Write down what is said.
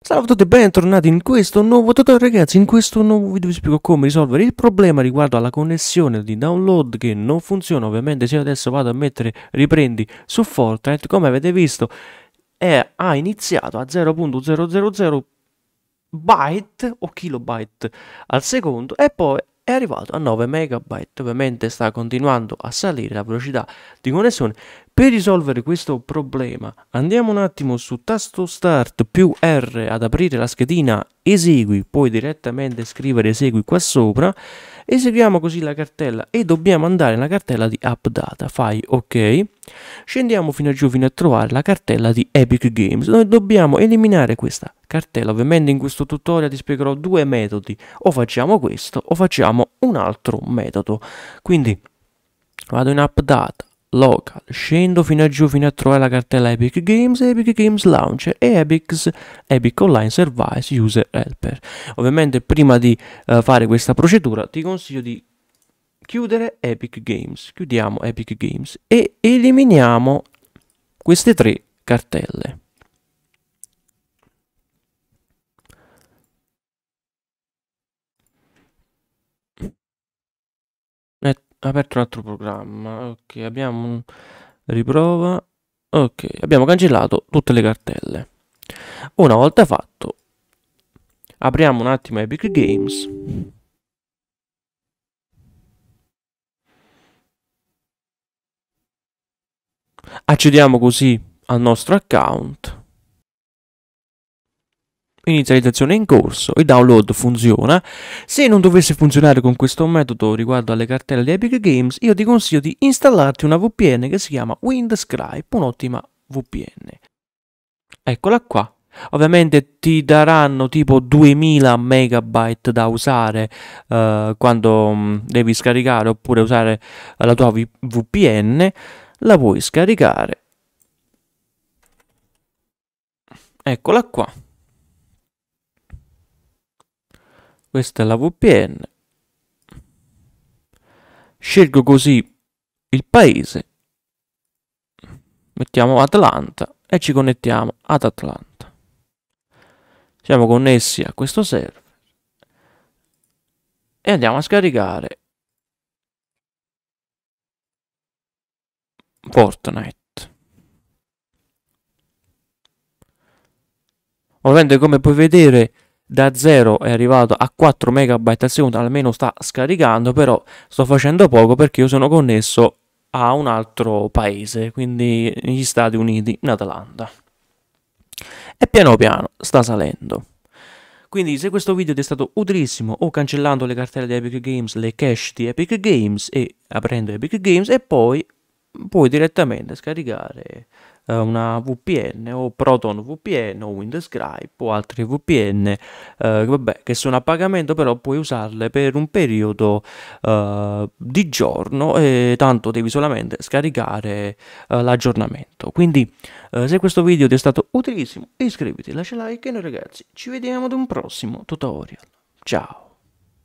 Salve a tutti e bentornati in questo nuovo tutorial ragazzi, in questo nuovo video vi spiego come risolvere il problema riguardo alla connessione di download che non funziona ovviamente se io adesso vado a mettere riprendi su Fortnite come avete visto è, ha iniziato a 0.000 byte o kilobyte al secondo e poi è arrivato a 9 MB, ovviamente sta continuando a salire la velocità di connessione. Per risolvere questo problema andiamo un attimo su tasto Start più R ad aprire la schedina Esegui, puoi direttamente scrivere Esegui qua sopra Eseguiamo così la cartella e dobbiamo andare nella cartella di AppData, fai ok. Scendiamo fino a giù fino a trovare la cartella di Epic Games. Noi dobbiamo eliminare questa cartella. Ovviamente in questo tutorial ti spiegherò due metodi. O facciamo questo o facciamo un altro metodo. Quindi vado in AppData local. Scendo fino a giù fino a trovare la cartella Epic Games, Epic Games Launcher e Epic's Epic Online Service User Helper. Ovviamente prima di uh, fare questa procedura ti consiglio di chiudere Epic Games, chiudiamo Epic Games e eliminiamo queste tre cartelle. aperto un altro programma. Ok, abbiamo un... riprova. Ok, abbiamo cancellato tutte le cartelle. Una volta fatto, apriamo un attimo Epic Games. Accediamo così al nostro account inizializzazione in corso, il download funziona. Se non dovesse funzionare con questo metodo riguardo alle cartelle di Epic Games, io ti consiglio di installarti una VPN che si chiama Windscribe, un'ottima VPN. Eccola qua. Ovviamente ti daranno tipo 2000 megabyte da usare eh, quando mm, devi scaricare oppure usare la tua VPN, la puoi scaricare. Eccola qua. Questa è la VPN. Scelgo così il paese. Mettiamo Atlanta e ci connettiamo ad Atlanta. Siamo connessi a questo server e andiamo a scaricare Fortnite. Ovviamente come puoi vedere da 0 è arrivato a 4 MB al secondo, almeno sta scaricando, però sto facendo poco perché io sono connesso a un altro paese, quindi negli Stati Uniti, in Atlanta. E piano piano sta salendo. Quindi se questo video ti è stato utilissimo o cancellando le cartelle di Epic Games, le cache di Epic Games e aprendo Epic Games e poi puoi direttamente scaricare eh, una VPN o Proton VPN o Windscribe o altri VPN eh, vabbè, che sono a pagamento però puoi usarle per un periodo eh, di giorno e tanto devi solamente scaricare eh, l'aggiornamento quindi eh, se questo video ti è stato utilissimo iscriviti lascia like e noi ragazzi ci vediamo ad un prossimo tutorial ciao